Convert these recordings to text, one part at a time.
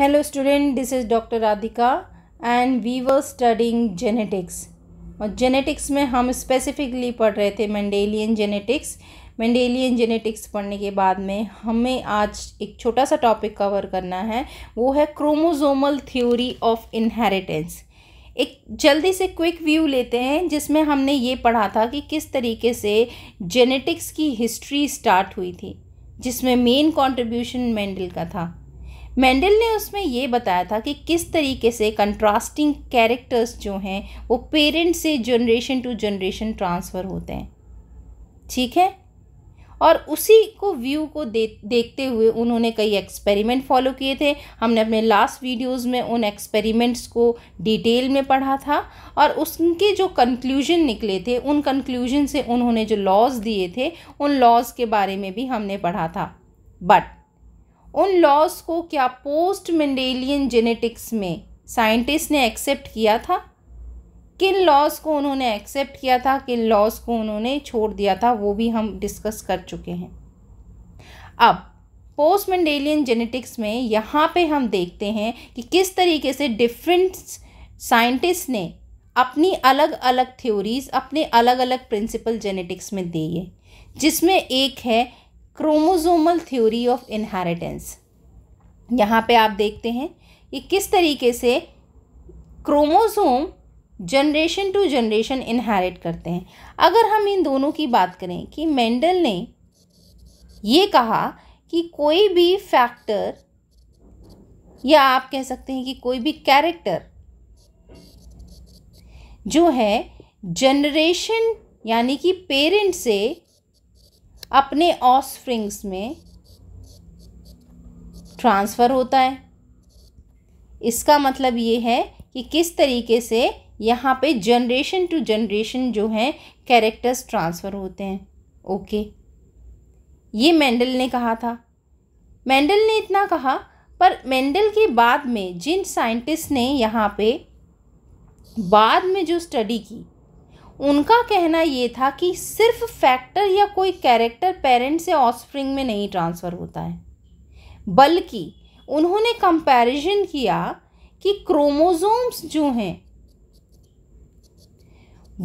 Hello student this is doctor Radhika and we were studying genetics और genetics में हम specifically पढ़ रहे थे मैंडेलियन जेनेटिक्स मैंडेलियन जेनेटिक्स पढ़ने के बाद में हमें आज एक छोटा सा टॉपिक कवर करना है वो है क्रोमोजोमल थ्योरी ऑफ इनहेरिटेंस एक जल्दी से क्विक व्यू लेते हैं जिसमें हमने ये पढ़ा था कि किस तरीके से जेनेटिक्स की हिस्ट्री स्टार्ट हुई थी जिसमें मेन कंट्रीब्यूशन मेंडल का था मेंडल ने उसमें ये बताया था कि किस तरीके से कंट्रास्टिंग कैरेक्टर्स जो हैं वो पेरेंट से जनरेशन टू जनरेशन ट्रांसफ़र होते हैं ठीक है और उसी को व्यू को दे देखते हुए उन्होंने कई एक्सपेरिमेंट फॉलो किए थे हमने अपने लास्ट वीडियोस में उन एक्सपेरिमेंट्स को डिटेल में पढ़ा था और उसके जो कंक्लूजन निकले थे उन कंक्लूजन से उन्होंने जो लॉज दिए थे उन लॉज के बारे में भी हमने पढ़ा था बट उन लॉज को क्या पोस्ट मेंडेलियन जेनेटिक्स में साइंटिस्ट ने एक्सेप्ट किया था किन लॉज को उन्होंने एक्सेप्ट किया था किन लॉज को उन्होंने छोड़ दिया था वो भी हम डिस्कस कर चुके हैं अब पोस्ट मेंडेलियन जेनेटिक्स में यहाँ पे हम देखते हैं कि किस तरीके से डिफरेंट साइंटिस्ट ने अपनी अलग अलग थ्योरीज अपने अलग अलग प्रिंसिपल जेनेटिक्स में दी है जिसमें एक है क्रोमोजोमल थ्योरी ऑफ इनहेरिटेंस यहाँ पे आप देखते हैं कि किस तरीके से chromosome generation to generation inherit करते हैं अगर हम इन दोनों की बात करें कि मेंडल ने ये कहा कि कोई भी फैक्टर या आप कह सकते हैं कि कोई भी कैरेक्टर जो है जनरेशन यानी कि पेरेंट से अपने ऑस्फ्रिंग्स में ट्रांसफ़र होता है इसका मतलब ये है कि किस तरीके से यहाँ पे जनरेशन टू जनरेशन जो है कैरेक्टर्स ट्रांसफ़र होते हैं ओके ये मेंडल ने कहा था मेंडल ने इतना कहा पर मेंडल के बाद में जिन साइंटिस्ट ने यहाँ पे बाद में जो स्टडी की उनका कहना ये था कि सिर्फ फैक्टर या कोई कैरेक्टर पेरेंट से ऑफस्प्रिंग में नहीं ट्रांसफ़र होता है बल्कि उन्होंने कंपैरिजन किया कि क्रोमोसोम्स जो हैं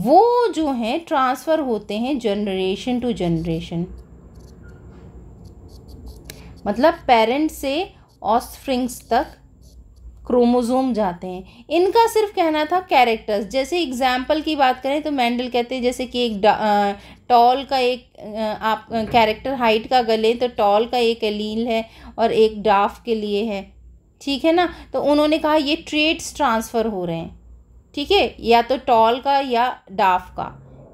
वो जो हैं ट्रांसफ़र होते हैं जनरेशन टू जनरेशन मतलब पेरेंट से ऑस्फ्रिंग्स तक क्रोमोज़ोम जाते हैं इनका सिर्फ कहना था कैरेक्टर्स जैसे एग्जाम्पल की बात करें तो मैंडल कहते हैं जैसे कि एक टॉल का एक आप कैरेक्टर हाइट का गले तो टॉल का एक एलील है और एक डाफ के लिए है ठीक है ना तो उन्होंने कहा ये ट्रेड्स ट्रांसफ़र हो रहे हैं ठीक है या तो टॉल का या डाफ का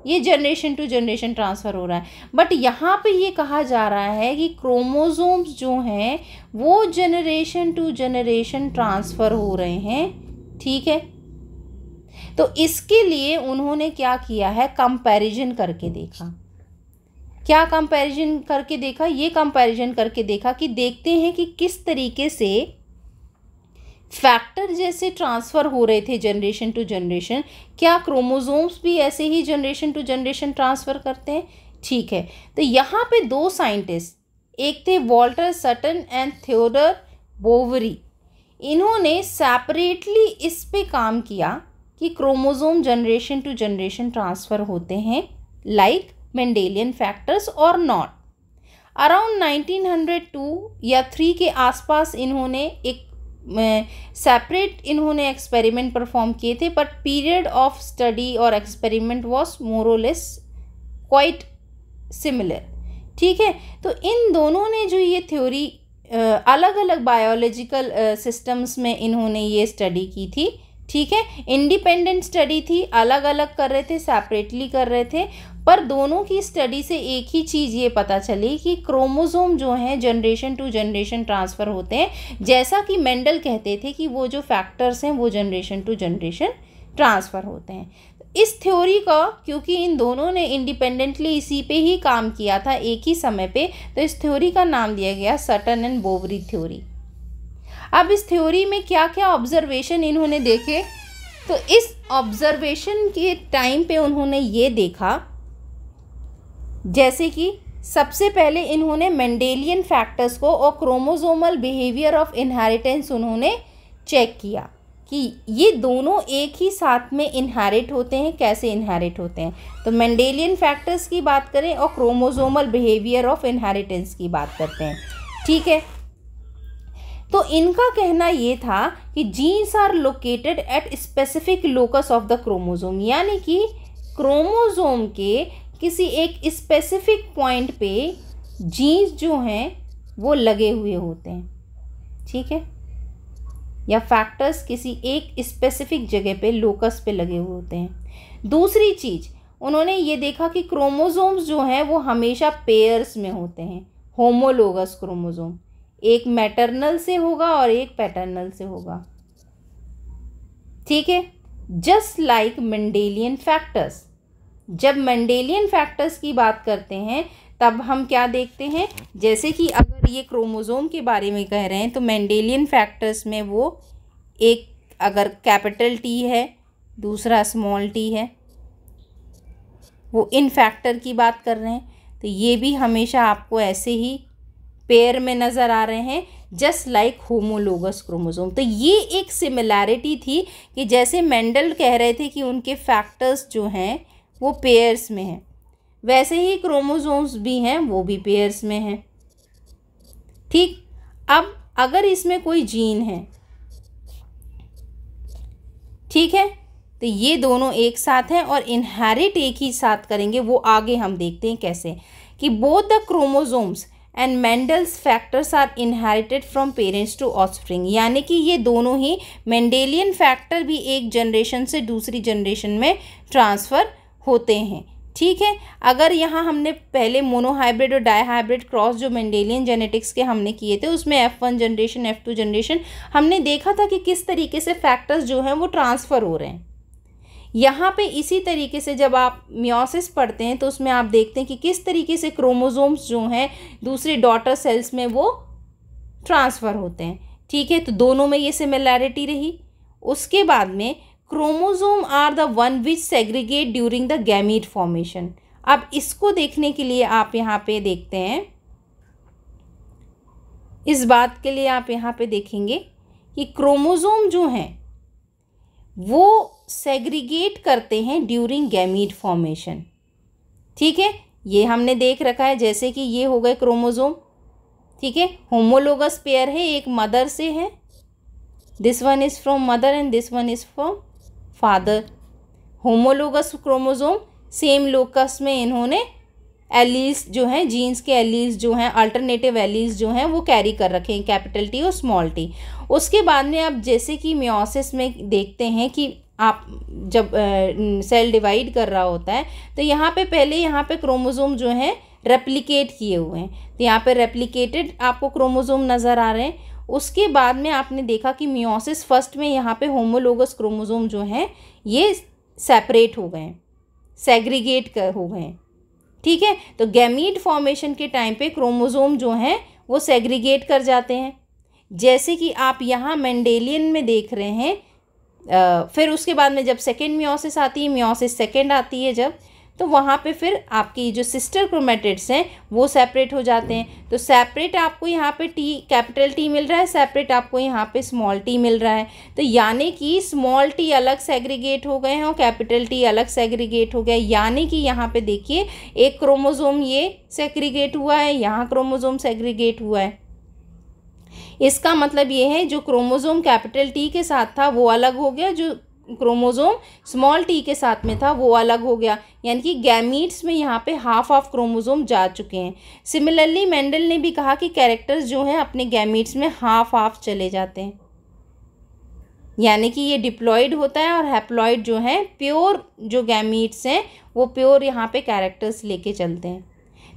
ये जनरेशन टू जनरेशन ट्रांसफ़र हो रहा है बट यहाँ पे ये कहा जा रहा है कि क्रोमोजोम्स जो हैं वो जनरेशन टू जनरेशन ट्रांसफ़र हो रहे हैं ठीक है तो इसके लिए उन्होंने क्या किया है कंपैरिजन करके देखा क्या कंपैरिजन करके देखा ये कंपैरिजन करके देखा कि देखते हैं कि किस तरीके से फैक्टर जैसे ट्रांसफ़र हो रहे थे जनरेशन टू जनरेशन क्या क्रोमोजोम्स भी ऐसे ही जनरेशन टू जनरेशन ट्रांसफ़र करते हैं ठीक है तो यहाँ पे दो साइंटिस्ट एक थे Walter Sutton and Theodor Boveri इन्होंने सेपरेटली इस पे काम किया कि chromosome generation to generation transfer होते हैं लाइक मेंडेलियन फैक्टर्स और नॉट अराउंड 1902 या थ्री के आसपास इन्होंने एक सेपरेट इन्होंने एक्सपेरिमेंट परफॉर्म किए थे बट पीरियड ऑफ स्टडी और experiment was more or less quite similar ठीक है तो इन दोनों ने जो ये थ्योरी अलग अलग बायोलॉजिकल सिस्टम्स में इन्होंने ये स्टडी की थी ठीक है इंडिपेंडेंट स्टडी थी अलग अलग कर रहे थे सेपरेटली कर रहे थे पर दोनों की स्टडी से एक ही चीज़ ये पता चली कि क्रोमोज़ोम जो हैं जनरेशन टू जनरेशन ट्रांसफ़र होते हैं जैसा कि मेंडल कहते थे कि वो जो फैक्टर्स हैं वो जनरेशन टू जनरेशन ट्रांसफ़र होते हैं इस थ्योरी का क्योंकि इन दोनों ने इंडिपेंडेंटली इसी पे ही काम किया था एक ही समय पे तो इस थ्योरी का नाम दिया गया सटन एंड बोवरी थ्योरी अब इस थ्योरी में क्या क्या ऑब्जर्वेशन इन्होंने देखे तो इस ऑब्जर्वेशन के टाइम पे उन्होंने ये देखा जैसे कि सबसे पहले इन्होंने मेंडेलियन फैक्टर्स को और क्रोमोजोमल बिहेवियर ऑफ इनहेरिटेंस उन्होंने चेक किया कि ये दोनों एक ही साथ में इनहेरिट होते हैं कैसे इनहेरिट होते हैं तो मेंडेलियन फैक्टर्स की बात करें और क्रोमोजोमल बिहेवियर ऑफ इनहेरिटेंस की बात करते हैं ठीक है तो इनका कहना ये था कि genes are located at specific locus of the chromosome यानी कि क्रोमोजोम के किसी एक स्पेसिफिक पॉइंट पे जीन्स जो हैं वो लगे हुए होते हैं ठीक है या फैक्टर्स किसी एक स्पेसिफिक जगह पे लोकस पे लगे हुए होते हैं दूसरी चीज़ उन्होंने ये देखा कि क्रोमोज़ोम्स जो हैं वो हमेशा पेयर्स में होते हैं होमोलोगस क्रोमोज़ोम एक मैटरनल से होगा और एक पैटर्नल से होगा ठीक है जस्ट लाइक मंडेलियन फैक्टर्स जब मंडेलियन फैक्टर्स की बात करते हैं तब हम क्या देखते हैं जैसे कि अगर ये क्रोमोज़ोम के बारे में कह रहे हैं तो मैंडेलियन फैक्टर्स में वो एक अगर कैपिटल टी है दूसरा स्मॉल टी है वो इन फैक्टर की बात कर रहे हैं तो ये भी हमेशा आपको ऐसे ही पेयर में नज़र आ रहे हैं जस्ट लाइक होमोलोगस क्रोमोसोम तो ये एक सिमिलैरिटी थी कि जैसे मेंडल कह रहे थे कि उनके फैक्टर्स जो हैं वो पेयर्स में है वैसे ही क्रोमोसोम्स भी हैं वो भी पेयर्स में हैं ठीक अब अगर इसमें कोई जीन है ठीक है तो ये दोनों एक साथ हैं और इनहेरिट एक ही साथ करेंगे वो आगे हम देखते हैं कैसे कि both the chromosomes and Mendel's factors are inherited from parents to offspring यानी कि ये दोनों ही मेंडेलियन फैक्टर भी एक जनरेशन से दूसरी जनरेशन में ट्रांसफ़र होते हैं ठीक है अगर यहाँ हमने पहले मोनोहाइब्रिड और डायहाइब्रिड क्रॉस जो मेंडेलियन जेनेटिक्स के हमने किए थे उसमें F one generation F two generation हमने देखा था कि किस तरीके से फैक्टर्स जो हैं वो ट्रांसफ़र हो रहे हैं यहाँ पे इसी तरीके से जब आप म्योसिस पढ़ते हैं तो उसमें आप देखते हैं कि किस तरीके से क्रोमोजोम्स जो हैं दूसरे डॉटर सेल्स में वो ट्रांसफ़र होते हैं ठीक है तो दोनों में ये सिमिलैरिटी रही उसके बाद में chromosome are the one which segregate during the gamete formation अब इसको देखने के लिए आप यहाँ पे देखते हैं इस बात के लिए आप यहाँ पे देखेंगे कि क्रोमोज़ोम जो हैं वो सेग्रीगेट करते हैं ड्यूरिंग गैमीट फॉर्मेशन ठीक है ये हमने देख रखा है जैसे कि ये हो गए क्रोमोज़ोम ठीक है होमोलोगस पेयर है एक मदर से है this one is from mother and this one is from father homologous chromosome same locus में इन्होंने एलिस जो हैं जीन्स के एलिस जो हैं अल्टरनेटिव एलिस जो हैं वो कैरी कर रखे हैं कैपिटल टी और स्मॉल टी उसके बाद में आप जैसे कि म्योसिस में देखते हैं कि आप जब आ, सेल डिवाइड कर रहा होता है तो यहाँ पे पहले यहाँ पे क्रोमोज़ोम जो हैं रेप्लिकेट किए हुए हैं तो यहाँ पे रेप्लिकेटेड आपको क्रोमोज़ोम नज़र आ रहे हैं उसके बाद में आपने देखा कि मियोसिस फर्स्ट में यहाँ पे होमोलोगस क्रोमोजोम जो हैं ये सेपरेट हो गए सेग्रीगेट हो गए ठीक है तो गैमीड फॉर्मेशन के टाइम पे क्रोमोजोम जो हैं वो सेग्रीगेट कर जाते हैं जैसे कि आप यहाँ मैंडेलियन में देख रहे हैं आ, फिर उसके बाद में जब सेकेंड म्योसिस आती है म्योसिस सेकेंड आती है जब तो वहाँ पे फिर आपकी जो सिस्टर क्रोमेटिड्स हैं वो सेपरेट हो जाते हैं तो सेपरेट आपको यहाँ पे टी कैपिटल टी मिल रहा है सेपरेट आपको यहाँ पे स्मॉल टी मिल रहा है तो यानी कि स्मॉल टी अलग सेग्रीगेट हो गए हैं और कैपिटल टी अलग सेग्रीगेट हो गया यानी कि यहाँ पे देखिए एक क्रोमोज़ोम ये सेग्रीगेट हुआ है यहाँ क्रोमोज़ोम सेग्रीगेट हुआ है इसका मतलब ये है जो क्रोमोज़ोम कैपिटल टी के साथ था वो अलग हो गया जो क्रोमोज़ोम स्मॉल टी के साथ में था वो अलग हो गया यानी कि गैमीट्स में यहाँ पे हाफ ऑफ क्रोमोज़ोम जा चुके हैं सिमिलरली मेंडल ने भी कहा कि कैरेक्टर्स जो हैं अपने गैमीट्स में हाफ ऑफ चले जाते हैं यानी कि ये डिप्लॉयड होता है और हैप्लॉयड जो हैं प्योर जो गैमीट्स हैं वो प्योर यहाँ पे कैरेक्टर्स लेके चलते हैं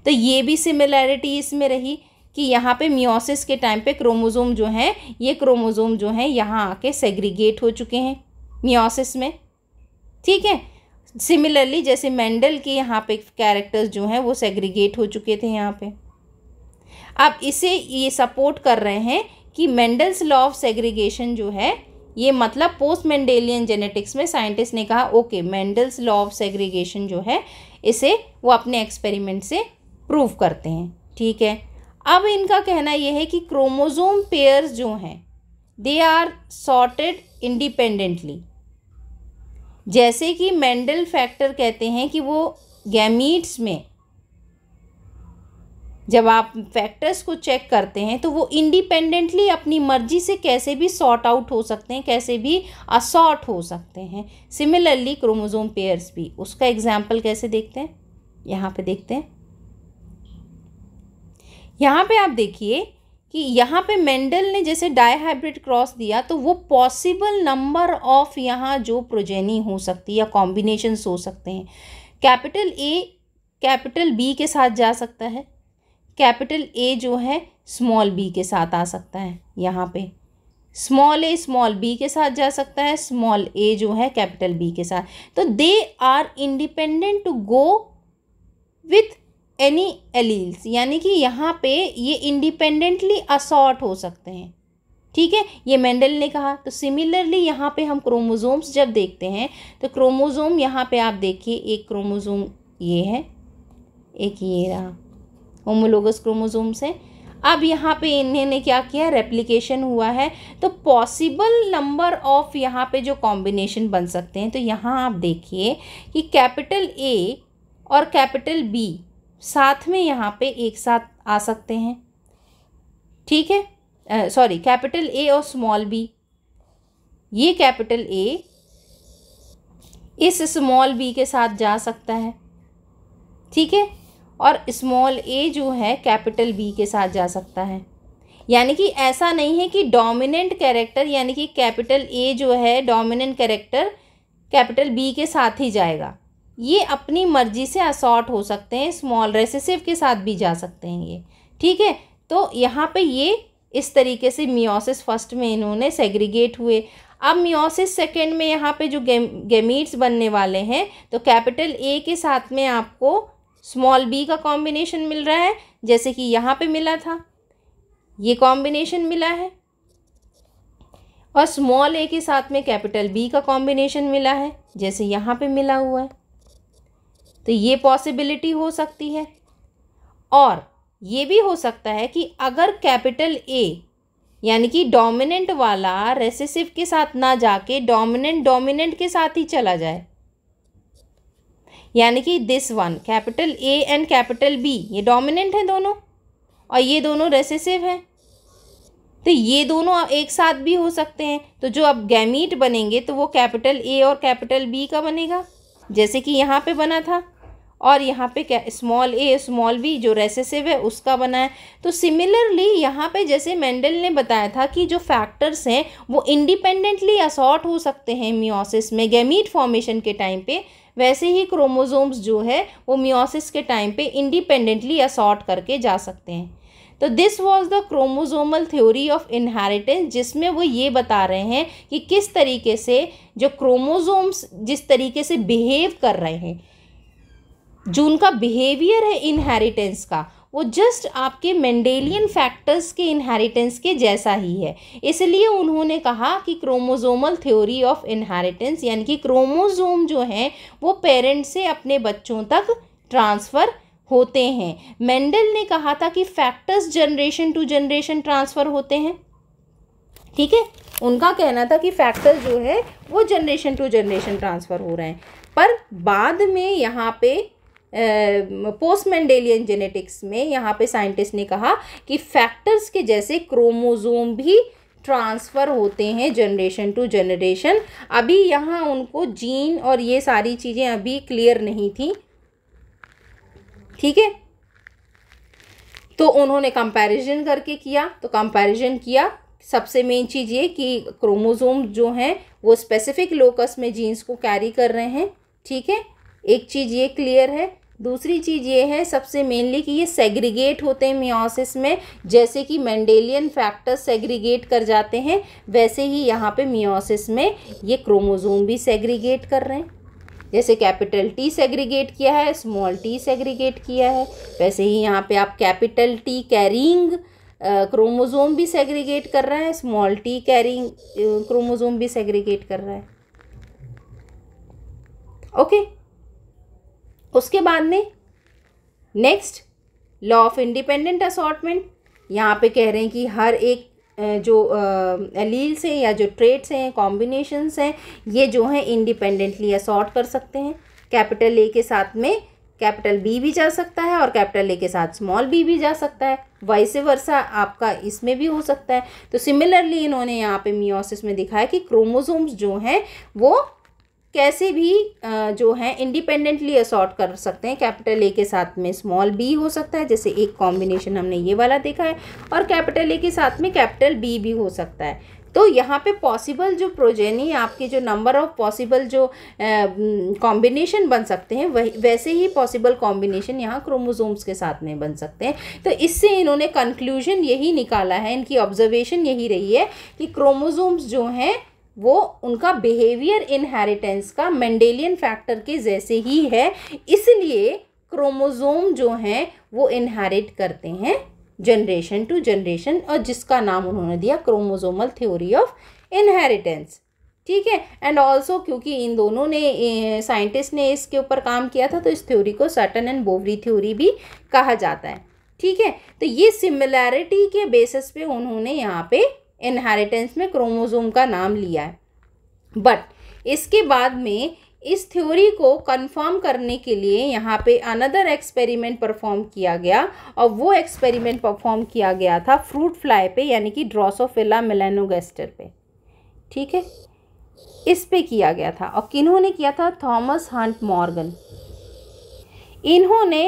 तो ये भी सिमिलैरिटी इसमें रही कि यहाँ पे मियोसिस के टाइम पे क्रोमोज़ोम जो हैं ये क्रोमोज़ोम जो हैं यहाँ आके सेग्रीगेट हो चुके हैं मियोसिस में ठीक है सिमिलरली जैसे मेंडल के यहाँ पे कैरेक्टर्स जो हैं वो सेग्रीगेट हो चुके थे यहाँ पे अब इसे ये सपोर्ट कर रहे हैं कि मेंडल्स लॉ ऑफ सेग्रीगेशन जो है ये मतलब पोस्ट मेंडेलियन जेनेटिक्स में साइंटिस्ट ने कहा okay Mendel's law of segregation जो है इसे वो अपने एक्सपेरिमेंट से प्रूव करते हैं ठीक है अब इनका कहना यह है कि क्रोमोजोम पेयर्स जो हैं दे आर सॉर्टेड इंडिपेंडेंटली जैसे कि मेंडल फैक्टर कहते हैं कि वो गैमीट्स में जब आप फैक्टर्स को चेक करते हैं तो वो इंडिपेंडेंटली अपनी मर्जी से कैसे भी सॉर्ट आउट हो सकते हैं कैसे भी असॉर्ट हो सकते हैं सिमिलरली क्रोमोजोम पेयर्स भी उसका एग्जाम्पल कैसे देखते हैं यहाँ पे देखते हैं यहाँ पे आप देखिए कि यहाँ पे मेंडल ने जैसे डाई हाइब्रिड क्रॉस दिया तो वो पॉसिबल नंबर ऑफ यहाँ जो प्रोजेनी हो सकती है या कॉम्बिनेशंस हो सकते हैं कैपिटल ए कैपिटल बी के साथ जा सकता है कैपिटल ए जो है स्मॉल बी के साथ आ सकता है यहाँ पे स्मॉल ए स्मॉल बी के साथ जा सकता है स्मॉल ए जो है कैपिटल बी के साथ तो they are independent to go with any alleles यानी कि यहाँ पे ये इंडिपेंडेंटली असॉर्ट हो सकते हैं ठीक है ये मेंडल ने कहा तो सिमिलरली यहाँ पे हम क्रोमोजोम्स जब देखते हैं तो क्रोमोजोम यहाँ पे आप देखिए एक क्रोमोजोम ये है एक ये रहा होमोलोगस क्रोमोजोम्स हैं अब यहाँ पे इन्होंने क्या किया रेप्लिकेशन हुआ है तो पॉसिबल नंबर ऑफ यहाँ पे जो कॉम्बिनेशन बन सकते हैं तो यहाँ आप देखिए कि कैपिटल ए और कैपिटल बी साथ में यहाँ पे एक साथ आ सकते हैं ठीक है सॉरी कैपिटल ए और स्मॉल बी ये capital A is small B के साथ जा सकता है ठीक है और स्मॉल ए जो है कैपिटल बी के साथ जा सकता है यानी कि ऐसा नहीं है कि डोमिनेंट कैरेक्टर यानी कि कैपिटल ए जो है डोमिनेंट कैरेक्टर कैपिटल बी के साथ ही जाएगा ये अपनी मर्जी से असॉर्ट हो सकते हैं स्मॉल रेसेसिव के साथ भी जा सकते हैं ये ठीक है तो यहाँ पे ये इस तरीके से मियोसिस फर्स्ट में इन्होंने सेग्रीगेट हुए अब मियोसिस सेकेंड में यहाँ पे जो गेम गेमीट्स बनने वाले हैं तो कैपिटल ए के साथ में आपको स्मॉल बी का कॉम्बिनेशन मिल रहा है जैसे कि यहाँ पे मिला था ये कॉम्बिनेशन मिला है और स्मॉल ए के साथ में कैपिटल बी का कॉम्बिनेशन मिला है जैसे यहाँ पे मिला हुआ है तो ये पॉसिबिलिटी हो सकती है और ये भी हो सकता है कि अगर कैपिटल ए यानी कि डोमिनेंट वाला रेसेसिव के साथ ना जाके डोमिनेंट डोमिनेंट के साथ ही चला जाए यानी कि this one capital A and capital B ये डोमिनेंट हैं दोनों और ये दोनों रेसेसिव हैं तो ये दोनों एक साथ भी हो सकते हैं तो जो अब गैमीट बनेंगे तो वो कैपिटल ए और कैपिटल बी का बनेगा जैसे कि यहाँ पे बना था और यहाँ पे क्या स्मॉल ए स्मॉल बी जो रेसेसिव है उसका बना है तो सिमिलरली यहाँ पे जैसे मेंडल ने बताया था कि जो फैक्टर्स हैं वो इंडिपेंडेंटली असॉर्ट हो सकते हैं मियोसिस में गैमीट फॉर्मेशन के टाइम पे वैसे ही क्रोमोजोम्स जो है वो मियोसिस के टाइम पे इंडिपेंडेंटली असॉर्ट करके जा सकते हैं तो this was the chromosomal theory of inheritance जिसमें वो ये बता रहे हैं कि किस तरीके से जो क्रोमोजोम्स जिस तरीके से बिहेव कर रहे हैं जो उनका बिहेवियर है इनहेरिटेंस का वो जस्ट आपके मेंडेलियन फैक्टर्स के इनहेरिटेंस के जैसा ही है इसलिए उन्होंने कहा कि क्रोमोजोमल थ्योरी ऑफ इनहेरिटेंस यानी कि क्रोमोजोम जो हैं वो पेरेंट्स से अपने बच्चों तक ट्रांसफ़र होते हैं मेंडल ने कहा था कि factors generation to generation transfer होते हैं ठीक है उनका कहना था कि फैक्टर्स जो है वो जनरेशन टू जनरेशन ट्रांसफ़र हो रहे हैं पर बाद में यहाँ पे पोस्ट मैंडेलियन जेनेटिक्स में यहाँ पे साइंटिस्ट ने कहा कि फैक्टर्स के जैसे क्रोमोजोम भी ट्रांसफ़र होते हैं जनरेशन टू जनरेशन अभी यहाँ उनको जीन और ये सारी चीज़ें अभी क्लियर नहीं थी ठीक है तो उन्होंने कंपैरिजन करके किया तो कंपैरिजन किया सबसे मेन चीज़ ये कि क्रोमोज़ोम जो हैं वो स्पेसिफिक लोकस में जीन्स को कैरी कर रहे हैं ठीक है एक चीज़ ये क्लियर है दूसरी चीज़ ये है सबसे मेनली कि ये सेग्रीगेट होते हैं मियोसिस में जैसे कि मैंडेलियन फैक्टर्स सेग्रीगेट कर जाते हैं वैसे ही यहाँ पे मियोसिस में ये क्रोमोजोम भी सेग्रीगेट कर रहे हैं जैसे कैपिटल टी सेग्रीगेट किया है स्मॉल टी सेग्रीगेट किया है वैसे ही यहाँ पे आप कैपिटल टी कैरिंग क्रोमोजोम भी सेग्रीगेट कर रहा है स्मॉल टी कैरिंग क्रोमोजोम भी सेग्रीगेट कर रहा है ओके okay? उसके बाद में next law of independent assortment यहाँ पे कह रहे हैं कि हर एक जो एलील्स हैं या जो ट्रेड्स हैं कॉम्बिनेशंस हैं ये जो हैं इंडिपेंडेंटली असॉर्ट कर सकते हैं कैपिटल ए के साथ में कैपिटल बी भी जा सकता है और कैपिटल ए के साथ स्मॉल बी भी जा सकता है वैसे वर्षा आपका इसमें भी हो सकता है तो सिमिलरली इन्होंने यहाँ पे मियोसिस में दिखाया कि क्रोमोसोम्स जो हैं वो कैसे भी जो है इंडिपेंडेंटली असॉर्ट कर सकते हैं कैपिटल ए के साथ में स्मॉल बी हो सकता है जैसे एक कॉम्बिनेशन हमने ये वाला देखा है और कैपिटल ए के साथ में कैपिटल बी भी हो सकता है तो यहाँ पे पॉसिबल जो प्रोजेनी आपके जो नंबर ऑफ पॉसिबल जो कॉम्बिनेशन बन सकते हैं वही वैसे ही पॉसिबल कॉम्बिनेशन यहाँ क्रोमोजोम्स के साथ में बन सकते हैं तो इससे इन्होंने कंक्लूजन यही निकाला है इनकी ऑब्जर्वेशन यही रही है कि क्रोमोजोम्स जो हैं वो उनका बिहेवियर इनहेरिटेंस का मैंडेलियन फैक्टर के जैसे ही है इसलिए क्रोमोजोम जो हैं वो इनहेरिट करते हैं जनरेशन टू जनरेशन और जिसका नाम उन्होंने दिया क्रोमोजोमल थ्योरी ऑफ इनहेरिटेंस ठीक है एंड ऑल्सो क्योंकि इन दोनों ने साइंटिस्ट ने इसके ऊपर काम किया था तो इस थ्योरी को सटन एंड बोवरी थ्योरी भी कहा जाता है ठीक है तो ये सिमिलैरिटी के बेसिस पे उन्होंने यहाँ पे इनहेरिटेंस में क्रोमोज़ोम का नाम लिया है बट इसके बाद में इस थ्योरी को कंफर्म करने के लिए यहाँ पे अनदर एक्सपेरिमेंट परफॉर्म किया गया और वो एक्सपेरिमेंट परफॉर्म किया गया था फ्रूट फ्लाई पे यानी कि ड्रोसोफिला मिलेनोगेस्टर पे ठीक है इस पे किया गया था और किन्होंने किया था थॉमस हंट मॉर्गन इन्होंने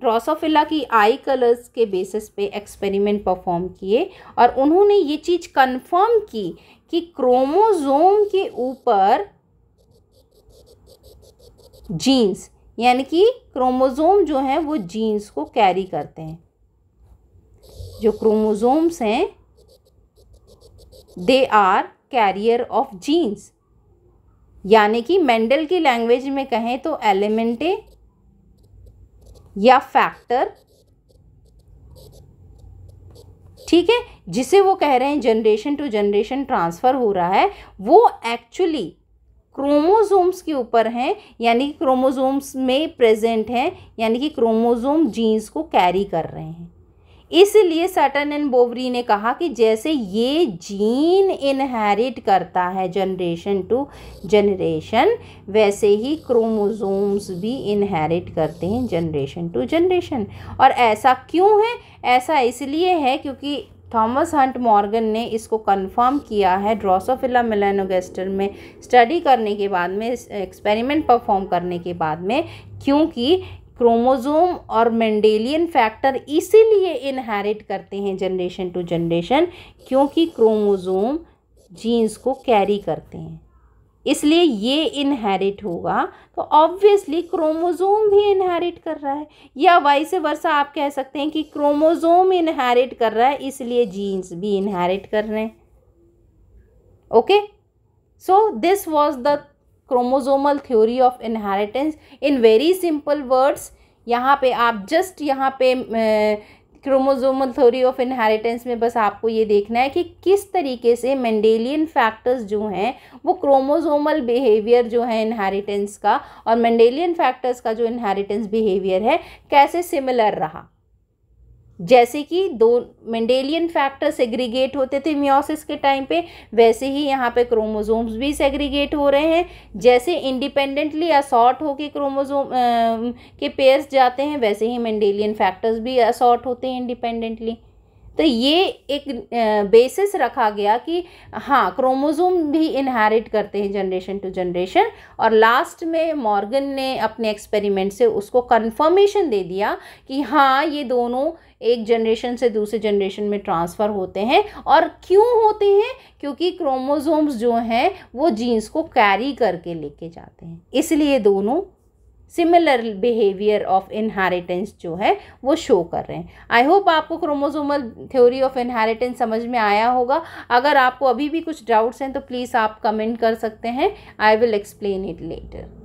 ड्रॉसोफिला की आई कलर्स के बेसिस पे एक्सपेरिमेंट परफॉर्म किए और उन्होंने ये चीज़ कंफर्म की कि क्रोमोजोम के ऊपर जीन्स यानी कि क्रोमोजोम जो हैं वो जीन्स को कैरी करते हैं जो क्रोमोजोम्स हैं they are carrier of genes यानी कि मेंडल की लैंग्वेज में कहें तो एलिमेंटे या फैक्टर ठीक है जिसे वो कह रहे हैं जनरेशन टू जनरेशन ट्रांसफ़र हो रहा है वो एक्चुअली क्रोमोजोम्स के ऊपर हैं यानी कि क्रोमोजोम्स में प्रेजेंट हैं यानी कि क्रोमोजोम जीन्स को कैरी कर रहे हैं इसलिए सटन एंड बोवरी ने कहा कि जैसे ये जीन इनहेरिट करता है जनरेशन टू जनरेशन वैसे ही क्रोमोजोम्स भी इनहेरिट करते हैं जनरेशन टू जनरेशन और ऐसा क्यों है ऐसा इसलिए है क्योंकि थॉमस हंट मॉर्गन ने इसको कंफर्म किया है ड्रोसोफिला मिलानोगेस्टर में स्टडी करने के बाद में एक्सपेरिमेंट परफॉर्म करने के बाद में क्योंकि क्रोमोजोम और मेंडेलियन फैक्टर इसीलिए इनहेरिट करते हैं जनरेशन टू जनरेशन क्योंकि क्रोमोजोम जीन्स को कैरी करते हैं इसलिए ये इनहेरिट होगा तो ऑब्वियसली क्रोमोजोम भी इनहेरिट कर रहा है या वाई से वर्षा आप कह सकते हैं कि क्रोमोजोम इनहेरिट कर रहा है इसलिए जीन्स भी इनहेरिट कर रहे हैं okay so this was the chromosomal theory of inheritance in very simple words यहाँ पे आप जस्ट यहाँ पे क्रोमोजोमल थ्योरी ऑफ इनहेरिटेंस में बस आपको ये देखना है कि किस तरीके से मेंडेलियन फैक्टर्स जो हैं वो क्रोमोजोमल बिहेवियर जो है इनहेरिटेंस का और मेंडेलियन फैक्टर्स का जो इनहेरिटेंस बिहेवियर है कैसे सिमिलर रहा जैसे कि दो मेंडेलियन फैक्टर सेग्रीगेट होते थे मियोसिस के टाइम पे वैसे ही यहाँ पे क्रोमोसोम्स भी सेग्रीगेट हो रहे हैं जैसे इंडिपेंडेंटली असॉर्ट होके क्रोमोसोम के पेयर्स जाते हैं वैसे ही मेंडेलियन फैक्टर्स भी असॉर्ट होते हैं इंडिपेंडेंटली तो ये एक बेसिस रखा गया कि हाँ क्रोमोज़ोम भी इनहेरिट करते हैं जनरेशन टू जनरेशन और लास्ट में मॉर्गन ने अपने एक्सपेरिमेंट से उसको कंफर्मेशन दे दिया कि हाँ ये दोनों एक जनरेशन से दूसरे जनरेशन में ट्रांसफ़र होते हैं और क्यों होते हैं क्योंकि क्रोमोज़ोम्स जो हैं वो जीन्स को कैरी करके लेके जाते हैं इसलिए दोनों सिमिलर बिहेवियर ऑफ इनहेरिटेंस जो है वो शो कर रहे हैं आई होप आपको क्रोमोजोमल थ्योरी ऑफ इनहेरिटेंस समझ में आया होगा अगर आपको अभी भी कुछ डाउट्स हैं तो प्लीज़ आप कमेंट कर सकते हैं I will explain it letter